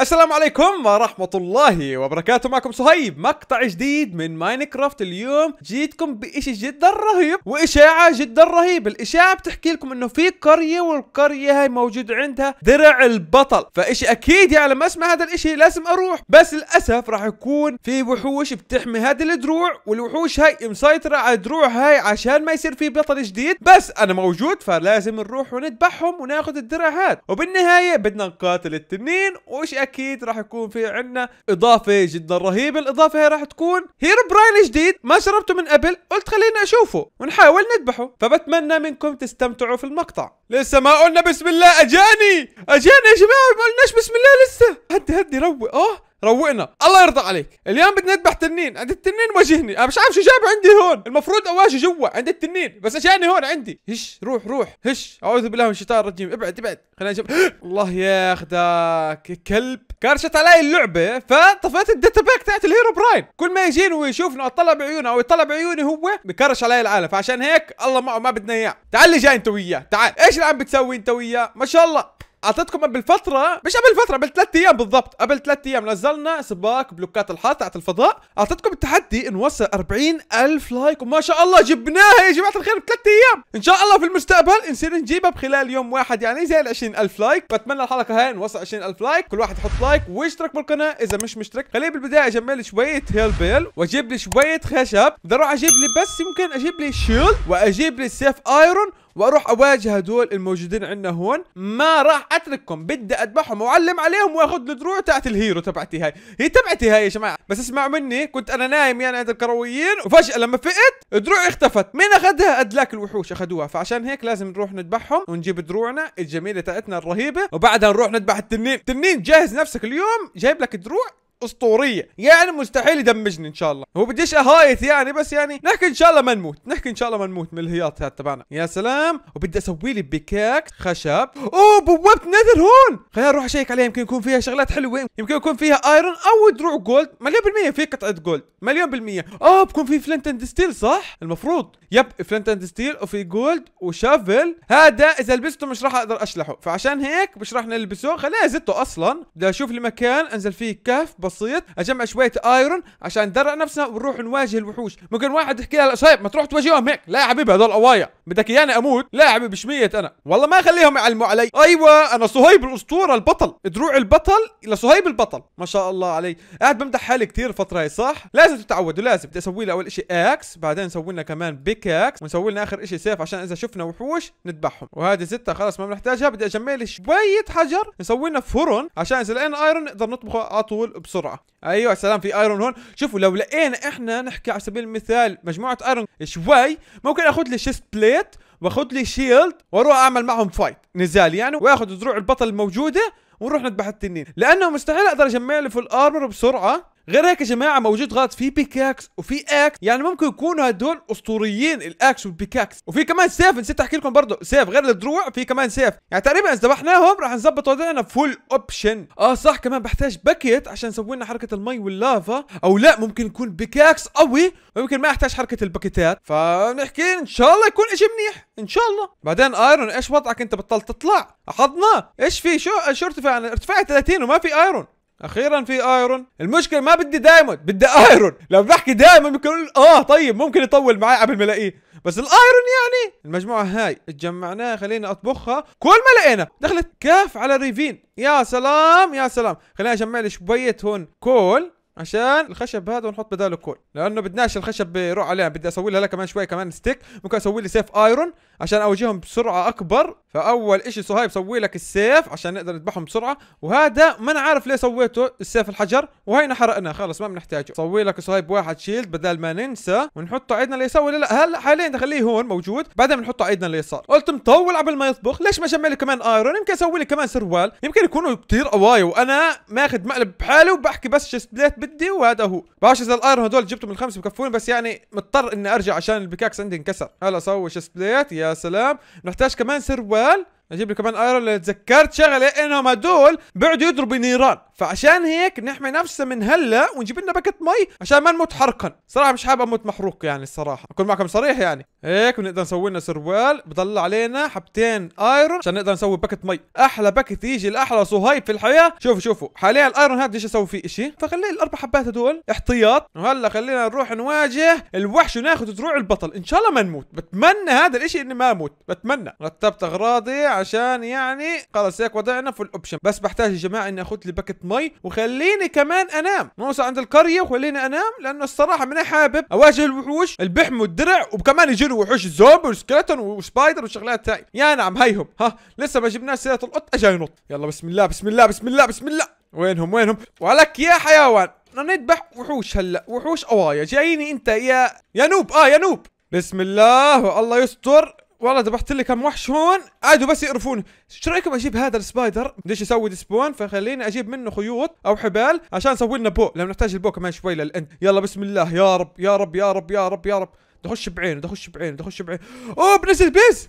السلام عليكم ورحمة الله وبركاته معكم صهيب مقطع جديد من ماينكرافت اليوم جيتكم بإشي جدا رهيب وإشاعة جدا رهيب الإشاعة بتحكي لكم إنه في قرية والقرية هاي موجود عندها درع البطل فإشي أكيد يعني لما أسمع هذا الإشي لازم أروح بس للأسف راح يكون في وحوش بتحمي هذه الدروع والوحوش هاي مسيطرة على الدروع هاي عشان ما يصير في بطل جديد بس أنا موجود فلازم نروح ونذبحهم وناخذ الدرع هاد وبالنهاية بدنا نقاتل التنين وإشي اكيد راح يكون في عنا اضافه جدا رهيبه الاضافه هي راح تكون هير براين جديد ما شربته من قبل قلت خلينا اشوفه ونحاول نذبحه فبتمنى منكم تستمتعوا في المقطع لسه ما قلنا بسم الله اجاني اجاني يا جماعه ما قلناش بسم الله لسه هدي هدي روق اه روقنا الله يرضى عليك اليوم بدنا نذبح تنين عند التنين واجهني انا مش عارف شو جاب عندي هون المفروض اواجه جوا عند التنين بس اجاني هون عندي هش روح روح هش اعوذ بالله من الشيطان الرجيم ابعد ابعد خلينا نجيب الله ياخذك كلب كرشت علي اللعبه فطفيت الداتا باك تاعت الهيرو براين كل ما يجيني ويشوفني اطلع بعيونه او يطلع بعيوني هو بكرش علي العالم فعشان هيك الله معه ما بدنا اياه تعال لي جاي انت وياه تعال ايش اللي عم بتسوي انت وياه ما شاء الله اعطيتكم قبل فتره مش قبل فتره قبل ثلاث ايام بالضبط قبل ثلاث ايام نزلنا سباق بلوكات الحار تاعت الفضاء اعطيتكم التحدي نوصل 40 الف لايك وما شاء الله جبناها يا جماعه الخير بثلاث ايام ان شاء الله في المستقبل نصير نجيبها بخلال يوم واحد يعني زي ال 20 الف لايك بتمنى الحلقه هاي نوصل 20 الف لايك كل واحد يحط لايك ويشترك بالقناه اذا مش مشترك خليني بالبدايه لي شويه هيل بيل واجيب لي شويه خشب بدي اروح اجيب لي بس يمكن اجيب لي شيلد واجيب لي سيف ايرون واروح اواجه هدول الموجودين عندنا هون ما راح اترككم بدي اذبحهم واعلم عليهم واخذ الدروع تاعت الهيرو تبعتي هاي هي تبعتي هاي يا جماعه بس اسمعوا مني كنت انا نايم يعني عند الكرويين وفجاه لما فقت دروعي اختفت مين اخذها ادلاك الوحوش اخذوها فعشان هيك لازم نروح نذبحهم ونجيب دروعنا الجميله تاعتنا الرهيبه وبعدها نروح نذبح التنين التنين جاهز نفسك اليوم جايب لك دروع اسطوريه يعني مستحيل يدمجني ان شاء الله هو بديش اهايت يعني بس يعني نحكي ان شاء الله ما نموت نحكي ان شاء الله ما نموت من الهياط هذا تبعنا يا سلام وبدي اسوي لي بيكاك خشب اوه بوابه نذر هون خلينا نروح اشيك عليها يمكن يكون فيها شغلات حلوه يمكن يكون فيها ايرون او دروع جولد مليون بالميه في قطعه جولد مليون بالميه اه بكون في فلنت اند ستيل صح المفروض يب فلنت اند ستيل وفي جولد وشافل هذا اذا لبسته مش راح اقدر اشلحه فعشان هيك مش راح نلبسه خلينا زته اصلا بدي اشوف لي مكان انزل فيه كهف بسيط اجمع شويه ايرون عشان ندرع نفسنا ونروح نواجه الوحوش ممكن واحد يحكي لها صايب ما تروح تواجههم هيك لا يا حبيبي هذول قوايا بدك اياني اموت لا يا حبيبي شميت انا والله ما خليهم يعلموا علي ايوه انا صهيب الاسطوره البطل دروع البطل لصهيب البطل ما شاء الله علي قاعد بمدح حالي كثير الفتره هي صح لازم تتعودوا لازم بدي اسوي لي اول شيء اكس بعدين نسوي لنا كمان بيك اكس ونسوي لنا اخر شيء سيف عشان اذا شفنا وحوش نذبحهم وهذه ستة خلاص ما بنحتاجها بدي اجمع لي شويه حجر نسوي لنا فرن عشان اذا لقينا ايرون نقدر نطبخه على طول بسرعه بسرعه ايوه سلام في ايرون هون شوفوا لو لقينا احنا نحكي على سبيل المثال مجموعه ايرون شوي ممكن اخذ لي شيست بليت واخذ لي شيلد واروح اعمل معهم فايت نزال يعني واخذ دروع البطل الموجوده ونروح نذبح التنين لانه مستحيل اقدر اجمع لي فول ارمر بسرعه غير هيك يا جماعه موجود غلط في بيكاكس وفي اكس يعني ممكن يكونوا هدول اسطوريين الاكس والبيكاكس وفي كمان سيف نسيت احكي لكم برضه سيف غير الدروع في كمان سيف يعني تقريبا اذا ذبحناهم راح نظبط وضعنا فول اوبشن اه صح كمان بحتاج باكيت عشان نسوي لنا حركه المي واللافا او لا ممكن يكون بيكاكس قوي ممكن ما احتاج حركه الباكيتات فنحكي ان شاء الله يكون شيء منيح ان شاء الله بعدين ايرون ايش وضعك انت بطلت تطلع احضنا ايش في شو شو ارتفاعنا ارتفاعي 30 وما في ايرون اخيرا في ايرون المشكله ما بدي دايموند بدي ايرون لو بحكي دايموند ممكن اقول اه طيب ممكن يطول معي قبل ما الاقيه بس الايرون يعني المجموعه هاي اتجمعناها خلينا اطبخها كل ما لقينا دخلت كاف على ريفين يا سلام يا سلام خلينا اجمع لي شويه هون كول عشان الخشب هذا ونحط بداله كول لانه بدناش الخشب يروح عليها بدي اسوي لها كمان شوي كمان ستيك ممكن اسوي لي سيف ايرون عشان اوجههم بسرعه اكبر فاول شيء صهيب سوي لك السيف عشان نقدر نذبحهم بسرعه وهذا ما انا عارف ليه سويته السيف الحجر وهينا حرقناه خلص ما بنحتاجه سوي لك صهيب واحد شيلد بدل ما ننسى ونحطه عيدنا اليسار لا هلا حاليا نخليه هون موجود بعدين بنحطه عيدنا اليسار قلت مطول قبل ما يطبخ ليش ما جمع لي كمان ايرون يمكن اسوي لي كمان سروال يمكن يكونوا كثير قوايه وانا ماخذ مقلب بحالي وبحكي بس شست بدي وهذا هو بعرفش اذا الايرون هدول جبتهم الخمسه بكفوني بس يعني مضطر اني ارجع عشان البيكاكس عندي انكسر هلا سوي شسبليت يا سلام نحتاج كمان سروال نجيب لك كمان ايرون اللي تذكرت شغله انهم هدول بيقعدوا يضربوا نيران فعشان هيك نحمي نفسنا من هلا ونجيب لنا بكت مي عشان ما نموت حرقا صراحه مش حابب اموت محروق يعني الصراحه اكون معكم صريح يعني هيك بنقدر نسوي لنا سروال بضل علينا حبتين ايرون عشان نقدر نسوي بكت مي احلى بكت يجي الاحلى صهيب في الحياه شوفوا شوفوا حاليا الايرون هذا بديش اسوي فيه شيء فخليه الاربع حبات هدول احتياط وهلا خلينا نروح نواجه الوحش وناخذ دروع البطل ان شاء الله ما نموت بتمنى هذا الشيء اني ما اموت بتمنى رتبت اغراضي عشان يعني خلاص هيك وضعنا في الاوبشن بس بحتاج يا جماعه اني اخذ لي باكت مي وخليني كمان انام نوصل عند القريه وخليني انام لانه الصراحه من حابب اواجه الوحوش البحم والدرع وكمان يجوني وحوش الزومبي والسكلتون وسبايدر والشغلات هاي يا نعم هيهم ها لسه ما جبناش سيره القط اجا ينط يلا بسم الله بسم الله بسم الله بسم الله وينهم وينهم ولك يا حيوان نذبح وحوش هلا وحوش اوايا جاييني انت يا يا نوب اه يا نوب بسم الله والله يستر والله ذبحت لي كم وحش هون عادوا بس يقرفوني ايش رايكم اجيب هذا السبايدر بديش يسوي ديسبون فخليني اجيب منه خيوط او حبال عشان اسوي لنا بو لان نحتاج البو كمان شوي للان يلا بسم الله يا رب يا رب يا رب يا رب يا رب دخش بعينه دخش بعينه دخش بعينه اوه بنزل البيس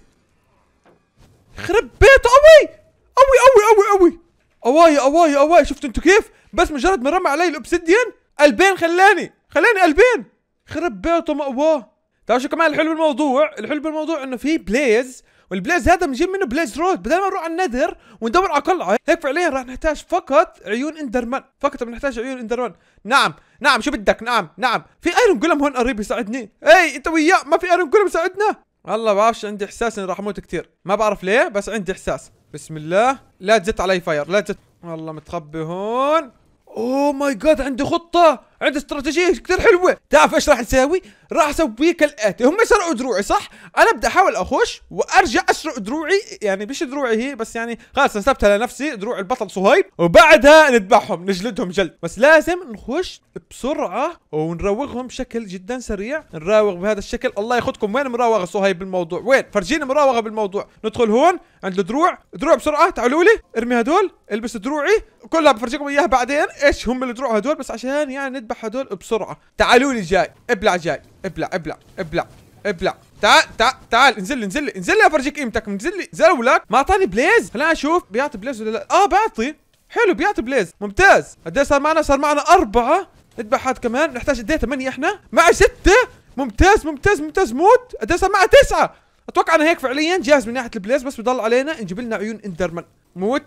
خرب بيته قوي قوي قوي قوي قوي اواي اواي اواي شفتوا انتوا كيف بس مجرد ما رمى علي الاوبسيديان البين خلاني خلاني البين خرب بيته مأواه تعرف شو كمان الحلو بالموضوع الحلو بالموضوع انه في بليز والبليز هذا بنجيب منه بليز رود بدل ما نروح على النذر وندور على قلعه هيك فعليا راح نحتاج فقط عيون اندرمان فقط بنحتاج عيون اندرمان نعم نعم شو بدك نعم نعم في ايرون جولم هون قريب يساعدني اي انت وياه ما في ايرون جولم يساعدنا والله بعرفش عندي احساس اني راح اموت كثير ما بعرف ليه بس عندي احساس بسم الله لا تزت علي فاير لا تزت والله متخبي هون اوه ماي جاد عندي خطه عنده استراتيجيه كثير حلوه تعرف ايش راح نسوي راح اسوي كالاتي هم سرقوا دروعي صح انا بدي احاول اخش وارجع اسرق دروعي يعني مش دروعي هي بس يعني خلاص نسبتها لنفسي دروع البطل صهيب وبعدها نذبحهم نجلدهم جلد بس لازم نخش بسرعه ونراوغهم بشكل جدا سريع نراوغ بهذا الشكل الله ياخذكم وين مراوغه صهيب بالموضوع وين فرجيني مراوغه بالموضوع ندخل هون عند دروع دروع بسرعه تعالوا لي ارمي هدول البس دروعي كلها بفرجيكم اياها بعدين ايش هم الدروع هدول بس عشان يعني اذبح هدول بسرعه تعالوا لي جاي ابلع جاي ابلع ابلع ابلع ابلع تعال تعال تعال انزل لي انزل لي انزل لي افرجيك قيمتك انزل لي انزل ما اعطاني بليز خلينا اشوف بيعطي بليز ولا لا اه بيعطي حلو بيعطي بليز ممتاز قد ايش صار معنا صار معنا اربعه اذبح هاد كمان نحتاج قد ايه ثمانيه احنا معي سته ممتاز ممتاز ممتاز موت قد ايش صار معنا تسعه اتوقع انا هيك فعليا جاهز من ناحيه البليز بس بضل علينا نجيب لنا عيون اندرمان موت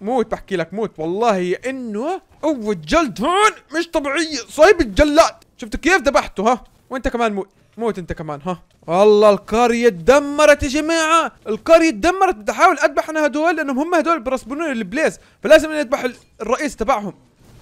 موت بحكي لك موت والله انه قوة جلد هون مش طبيعية صايب الجلاد شفتوا كيف ذبحته ها وانت كمان موت موت انت كمان ها والله القرية اتدمرت يا جماعة القرية اتدمرت بدي احاول اذبح انا هدول لانهم هم هدول برسبونون البليز فلازم اني اذبح الرئيس تبعهم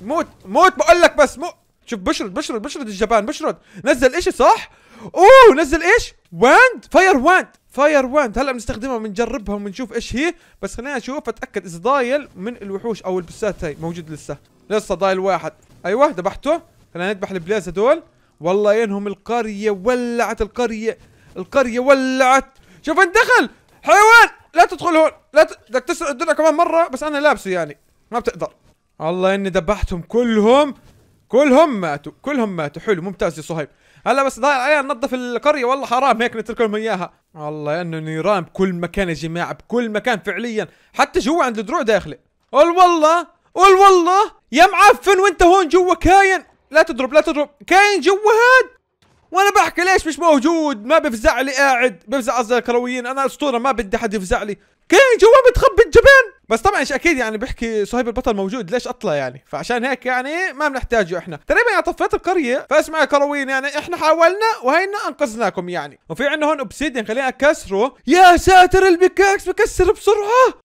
موت موت بقول لك بس مو شوف بشرد بشرد بشرد الجبان بشرد نزل ايش صح؟ اوه نزل ايش؟ واند فاير واند فاير واند هلا بنستخدمها وبنجربها وبنشوف ايش هي بس خليني اشوف اتاكد اذا ضايل من الوحوش او البسات هاي موجود لسه لسه ضايل واحد ايوه ذبحته خلينا نذبح البلاز هذول والله ينهم القريه ولعت القريه القريه ولعت شوف انت دخل حيوان لا تدخل هون لا ت... بدك تسرق الدنيا كمان مره بس انا لابسه يعني ما بتقدر الله اني ذبحتهم كلهم كلهم ماتوا كلهم ماتوا حلو ممتاز يا صهيب هلا بس ضايع العيال نظف القريه والله حرام هيك نترك لهم اياها والله انه نيران بكل مكان يا جماعه بكل مكان فعليا حتى جوا عند الدروع داخله قول والله قول والله يا معفن وانت هون جوا كاين لا تضرب لا تضرب كاين جوا هاد وانا بحكي ليش مش موجود ما بفزع لي قاعد بفزع قصدي الكرويين انا اسطوره ما بدي حد يفزع لي كان جوا متخبي الجبان بس طبعا ايش اكيد يعني بحكي صهيب البطل موجود ليش اطلع يعني فعشان هيك يعني ما بنحتاجه احنا تقريبا يا طفيت القريه فاسمع يا كروين يعني احنا حاولنا وهينا انقذناكم يعني وفي عندنا هون اوبسيديان خلينا اكسره يا ساتر البيكاكس بكسر بسرعه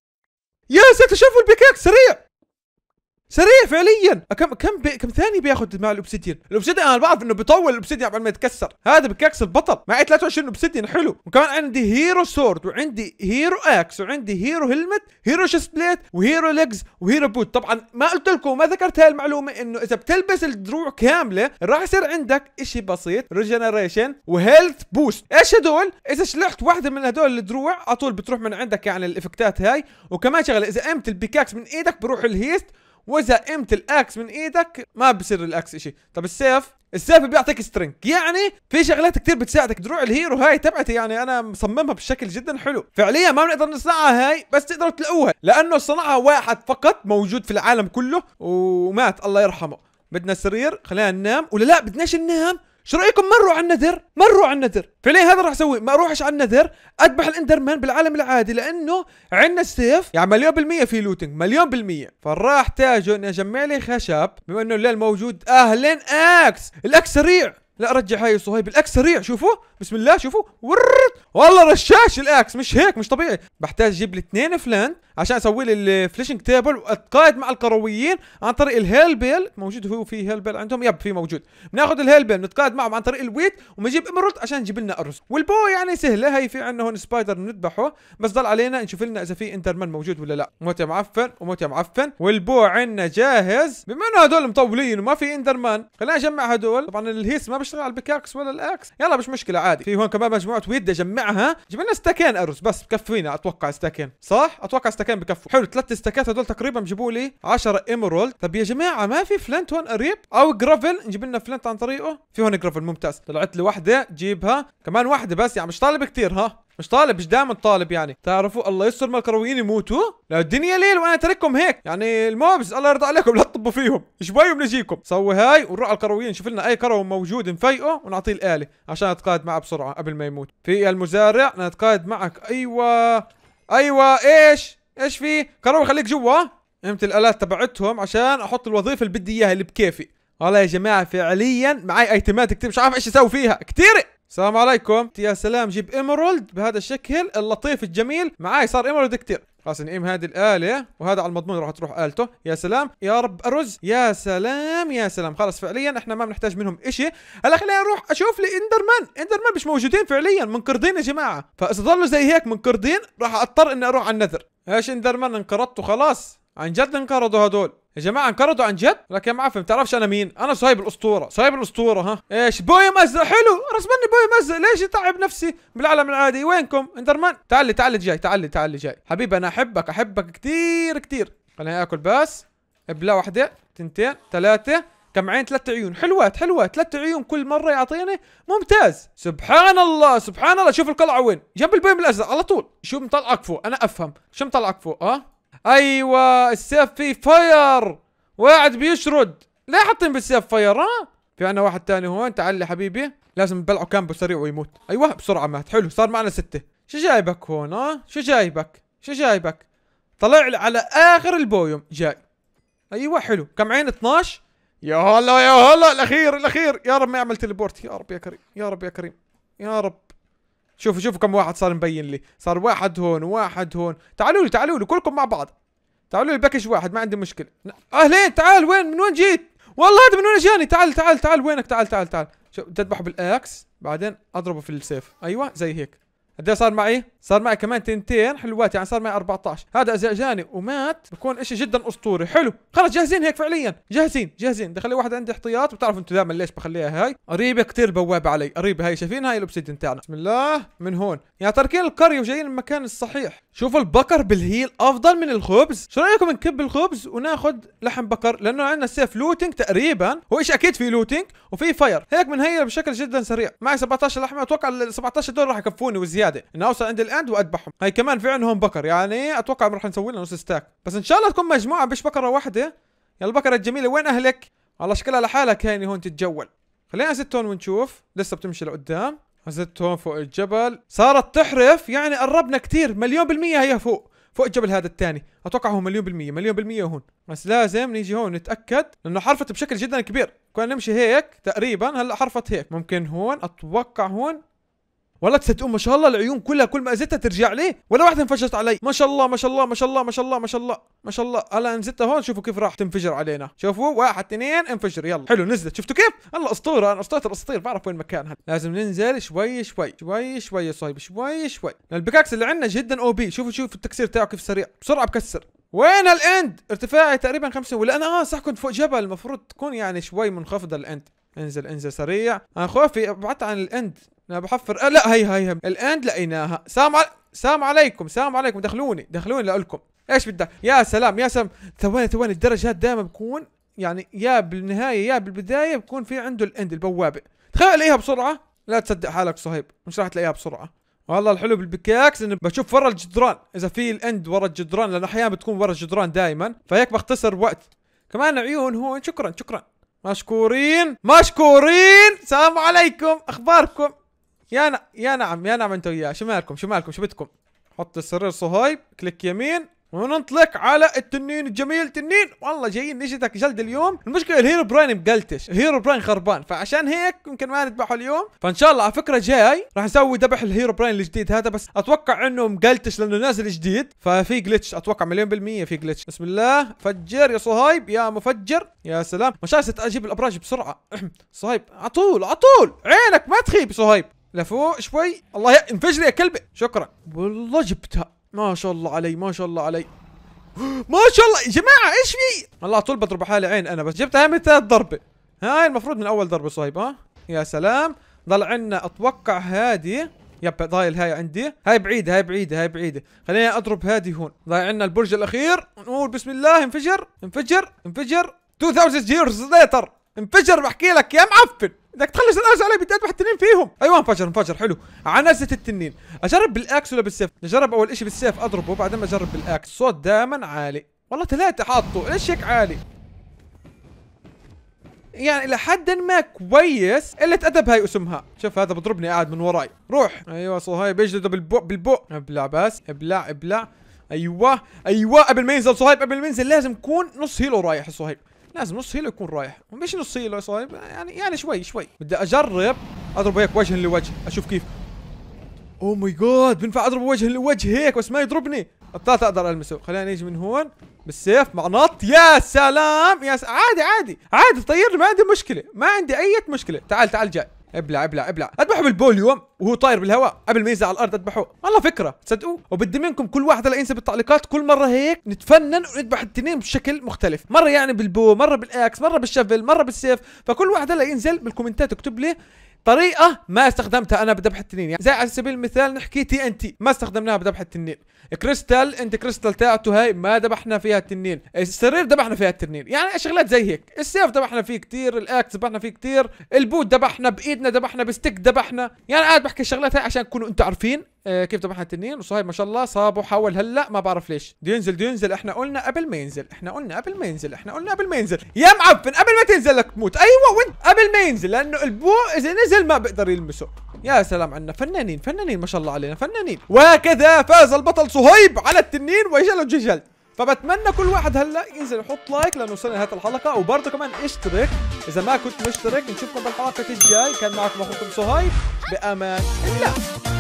يا ساتر شوفوا البيكاكس سريع سريع فعليا كم كم بي... كم ثانيه بياخذ مع الاوبسيديان الاوبسيديان انا بعرف انه بيطول الاوبسيديان قبل ما يتكسر هذا بكاكس البطل معي 23 اوبسيديان حلو وكمان عندي هيرو سورد وعندي هيرو اكس وعندي هيرو هيلمت هيرو شيست بليت وهيرو ليجز وهيرو بوت طبعا ما قلت لكم وما ذكرت هاي المعلومه انه اذا بتلبس الدروع كامله راح يصير عندك شيء بسيط ريجنريشن وهيلث بوست ايش هدول اذا شلحت واحده من هدول الدروع على طول بتروح من عندك يعني الافكتات هاي وكمان شغله اذا قمت البيكاكس من ايدك بروح الهيست واذا قمت الاكس من ايدك ما بصير الاكس شيء طب السيف السيف بيعطيك سترينج يعني في شغلات كتير بتساعدك دروع الهيرو هاي تبعتي يعني انا مصممها بشكل جدا حلو فعليا ما بنقدر نصنعها هاي بس تقدروا تلاقوها لانه صنعها واحد فقط موجود في العالم كله ومات الله يرحمه بدنا سرير خلينا ننام ولا لا بدناش ننام شو رايكم مروا على النذر مروا على النذر فعليا هذا راح اسوي ما اروحش على النذر اذبح الاندرمان بالعالم العادي لانه عندنا السيف يعني مليون بالمية في لوتنج مليون بالمية فراح تاجه اني اجمع لي خشب بما انه الليل موجود اهلا اكس الاكس سريع لا رجع هاي صهيب الاكس سريع شوفوا بسم الله شوفوا والله رشاش الاكس مش هيك مش طبيعي بحتاج اجيب لي اثنين فلان عشان اسوي لي الفليشنج تيبل واتقايد مع القرويين عن طريق الهيل بيل موجود هو في هيل بيل عندهم يب في موجود بناخذ الهيل بيل نتقايد معهم عن طريق الويت وبنجيب امرود عشان يجيب لنا ارز والبو يعني سهله هي في عندنا هون سبايدر نذبحه بس ضل علينا نشوف لنا اذا في انترمان موجود ولا لا موت يا معفن وموت يا معفن والبو عندنا جاهز بما انه هدول مطولين وما في اندرمان خلينا نجمع هدول طبعا الهيس ما بيشتغل على البيكاكس ولا الاكس يلا مش مشكله عادي في هون كمان مجموعه ويد اجمعها جبنا ستاكين ارز بس بكفينا اتوقع ستاكين صح اتوقع ستاكين استكان بكفوا حلو ثلاث استكات هذول تقريبا بجيبوا لي 10 ايمرولد طب يا جماعه ما في فلنت هون قريب او جرافل نجيب لنا فلنت عن طريقه في هون جرافل ممتاز طلعت لي واحده جيبها كمان واحده بس يعني مش طالب كثير ها مش طالب مش دائما طالب يعني تعرفوا الله يستر ما الكرويين يموتوا لا الدنيا ليل وانا اترككم هيك يعني الموبز الله يرضى عليكم لا تطبوا فيهم شوي بنجيكم سوي هاي ونروح على الكرويين شوف لنا اي كرو موجود نفيقه ونعطيه الاله عشان اتقاعد معه بسرعه قبل ما يموت في المزارع نتقاعد معك ايوه ايوه ايش ايش في قرروا خليك جوا قيمه الالات تبعتهم عشان احط الوظيفه اللي بدي اياها اللي بكيفي والله يا جماعه فعليا معي ايتمات كتير مش عارف ايش اسوي فيها كثير السلام عليكم يا سلام جيب ايمرالد بهذا الشكل اللطيف الجميل معاي صار ايمرالد كتير خلاص نقيم هذه الآلة وهذا على المضمون راح تروح آلته يا سلام يا رب أرز يا سلام يا سلام خلاص فعليا احنا ما بنحتاج منهم إشي هلا خلينا نروح أشوف لي إندرمان إندرمان مش موجودين فعليا منقرضين يا جماعة فإذا ضلوا زي هيك منقرضين راح أضطر إني أروح على النذر ايش إندرمان انقرضتوا خلاص عن جد انقرضوا هدول يا جماعه انقرضوا عن جد لكن ما معفن بتعرفش انا مين انا صهيب الاسطوره صهيب الاسطوره ها ايش بوي مزة حلو رسمني بوي مزة، ليش اتعب نفسي بالاعلى من العادي وينكم اندرمان تعال تعال جاي تعال تعال جاي حبيبي انا احبك احبك كثير كثير خليني اكل بس ابله واحده تنتين ثلاثه كم عين ثلاث عيون حلوات حلوات ثلاث عيون كل مره يعطيني ممتاز سبحان الله سبحان الله شوف القلعه وين جنب البيم الازرق على طول شو مطلعك فوق انا افهم شو مطلعك فوق اه ايوه السيف فيه فاير واعد بيشرد ليه حاطين بالسيف فاير ها في عندنا واحد تاني هون تعال لي حبيبي لازم نبلعه كامبو سريع ويموت ايوه بسرعه مات حلو صار معنا سته شو جايبك هون ها شو جايبك شو جايبك طلع على اخر البويوم جاي ايوه حلو كم عين 12 يا هلا يا هلا الاخير الاخير يا رب ما يعمل تليبورت يا رب يا كريم يا رب يا كريم يا رب شوفوا شوفوا كم واحد صار مبين لي صار واحد هون وواحد هون تعالوا لي تعالوا لي كلكم مع بعض تعالوا لي باكج واحد ما عندي مشكله اهلين تعال وين من وين جيت والله هذا من وين جاني تعال تعال تعال وينك تعال تعال تعال شوف تذبحه بالاكس بعدين اضربه في السيف ايوه زي هيك قد صار معي؟ صار معي كمان تنتين حلوات يعني صار معي 14 هذا اذا اجاني ومات بكون شيء جدا اسطوري حلو خلص جاهزين هيك فعليا جاهزين جاهزين بدي اخلي واحد عندي احتياط بتعرفوا انتم دائما ليش بخليها هاي قريبه كثير بوابه علي قريبه هاي شايفين هاي الاوبسيديان تاعنا بسم الله من هون يعني تاركين القريه وجايين المكان الصحيح شوفوا البقر بالهيل افضل من الخبز شو رايكم نكب الخبز وناخذ لحم بقر لانه عندنا سيف لوتينج تقريبا هو اكيد في لوتينج وفي فاير هيك بنهيل بشكل جدا سريع معي 17 لحمه اتوقع ال 17 دول راح يكفوني وزياده زياده اني اوصل عند الاند واذبحهم هاي كمان في عندهم بكر يعني اتوقع راح نسوي لنا نص ستاك بس ان شاء الله تكون مجموعه مش بكره واحده يا البكره الجميله وين اهلك والله شكلها لحالك هيني هون تتجول خلينا ستون ونشوف لسه بتمشي لقدام هون فوق الجبل صارت تحرف يعني قربنا كثير مليون بالمية هي فوق فوق الجبل هذا الثاني اتوقع هو مليون بالمية مليون بالمية هون بس لازم نيجي هون نتأكد لانه حرفت بشكل جدا كبير كنا نمشي هيك تقريبا هلا حرفت هيك ممكن هون اتوقع هون والله تصدقون ما شاء الله العيون كلها كل ما ازتها ترجع لي ولا واحده انفجرت علي ما شاء الله ما شاء الله ما شاء الله ما شاء الله ما شاء الله ما شاء الله هلا نزلتها هون شوفوا كيف راح تنفجر علينا شوفوا واحد اثنين انفجر يلا حلو نزلت شفتوا كيف الله اسطوره انا اسطوره الاسطير بعرف وين مكانها لازم ننزل شوي شوي شوي شوي صايب شوي شوي البكاكس اللي عندنا جدا او بي شوفوا شوفوا التكسير تاعه كيف سريع بسرعه بكسر وين الاند ارتفاعي تقريبا خمسة ولا انا اه صح كنت فوق جبل المفروض تكون يعني شوي منخفضه الاند انزل انزل سريع انا خوفي ابعدت عن الاند انا بحفر آه لا هي هي, الاند لقيناها سلام علي... سلام عليكم سلام عليكم دخلوني دخلوني لكم ايش بدك يا سلام يا سلام ثواني ثواني الدرج هذا دائما بكون يعني يا بالنهايه يا بالبدايه بكون في عنده الاند البوابه تخيل الاقيها بسرعه لا تصدق حالك صهيب مش راح تلاقيها بسرعه والله الحلو بالبكاكس انه بشوف ورا الجدران اذا في الاند ورا الجدران لانه احيانا بتكون ورا الجدران دائما فهيك بختصر وقت كمان عيون هون شكرا شكرا مشكورين مشكورين سلام عليكم اخباركم يا ن... يا نعم يا نعم انت وياه شو مالكم شو مالكم شو بدكم حط السرير صهيب كليك يمين وننطلق على التنين الجميل تنين والله جايين نشتك جلد اليوم المشكله الهيرو براين مقلتش الهيرو براين خربان فعشان هيك يمكن ما نذبحه اليوم فان شاء الله على فكره جاي راح نسوي ذبح الهيرو براين الجديد هذا بس اتوقع انه مقلتش لانه نازل جديد ففي جلتش اتوقع مليون بالميه في جلتش بسم الله فجر يا صهيب يا مفجر يا سلام مش عايز اجيب الابراج بسرعه صهيب على طول على طول عينك ما تخيب صهيب لفوق شوي الله انفجر يا كلبه شكرا والله جبتها ما شاء الله علي ما شاء الله علي ما شاء الله يا جماعه ايش في والله طول بضرب حالي عين انا بس جبتها من ثلاث ضربه هاي المفروض من اول ضربه صايبه ها يا سلام ضل عندنا اتوقع هادي يب ضايل هاي عندي هاي بعيده هاي بعيده هاي بعيده خليني اضرب هادي هون ضايل عندنا البرج الاخير نقول بسم الله انفجر انفجر انفجر 2000 years later انفجر بحكي لك يا معفن بدك تخلص الناس علي بدي اذبح التنين فيهم ايوه انفجر انفجر حلو عنزه التنين اجرب بالاكس ولا بالسيف نجرب اول اشي بالسيف اضربه بعدين اجرب بالاكس صوت دائما عالي والله ثلاثه حاطه ليش هيك عالي يعني الى حد ما كويس قله ادب هاي اسمها شوف هذا بضربني قاعد من وراي روح ايوه صو هاي بيجلده بالبق بالبق ابلع بس ابلع ابلع ايوه ايوه قبل ما ينزل صهيب قبل ما ينزل لازم يكون نص هيلو رايح صهيب لازم نص هيلو يكون رايح مش نص هيلو صايب يعني يعني شوي شوي بدي اجرب اضرب هيك وجها لوجه اشوف كيف اوه ماي جاد بينفع اضرب وجه لوجه هيك بس ما يضربني الثلاثة اقدر المسه خلينا نيجي من هون بالسيف مع نط يا سلام يا س... عادي عادي عادي طيرني ما عندي مشكله ما عندي اي مشكله تعال تعال جاي ابلع ابلع ابلع اذبحه بالبوليو وهو طاير بالهواء قبل ما ينزل على الارض اذبحه والله فكره تصدقوا وبدي منكم كل واحد ينسى بالتعليقات كل مره هيك نتفنن ونذبح التنين بشكل مختلف مره يعني بالبو مره بالاكس مره بالشفل مره بالسيف فكل واحد هلا ينزل بالكومنتات اكتب لي طريقه ما استخدمتها انا بدبح التنين يعني زي على سبيل المثال نحكي تي ان تي ما استخدمناها بدبح التنين كريستال انت كريستال تاعته هاي ما ذبحنا فيها التنين السرير ذبحنا فيها التنين يعني شغلات زي هيك السيف ذبحنا فيه كثير الاكس ذبحنا فيه كثير البوت ذبحنا بايدنا ذبحنا بستيك ذبحنا يعني قاعد بحكي الشغلات هاي عشان تكونوا انتم عارفين آه، كيف ذبحنا التنين وصهيب ما شاء الله صابه حاول هلا ما بعرف ليش بده ينزل بده ينزل احنا قلنا قبل ما ينزل احنا قلنا قبل ما ينزل احنا قلنا قبل ما ينزل يا معفن قبل ما تنزل لك تموت ايوه وين قبل ما ينزل لانه البو اذا نزل ما بقدر يلمسه يا سلام عنا فنانين فنانين ما شاء الله علينا فنانين وهكذا فاز البطل صهيب على التنين وجل ججل فبتمنى كل واحد هلا ينزل يحط لايك لانه وصلنا لنهايه الحلقه وبرضه كمان اشترك اذا ما كنت مشترك نشوفكم بالحلقه الجاي كان معكم اخوكم صهيب بامان الله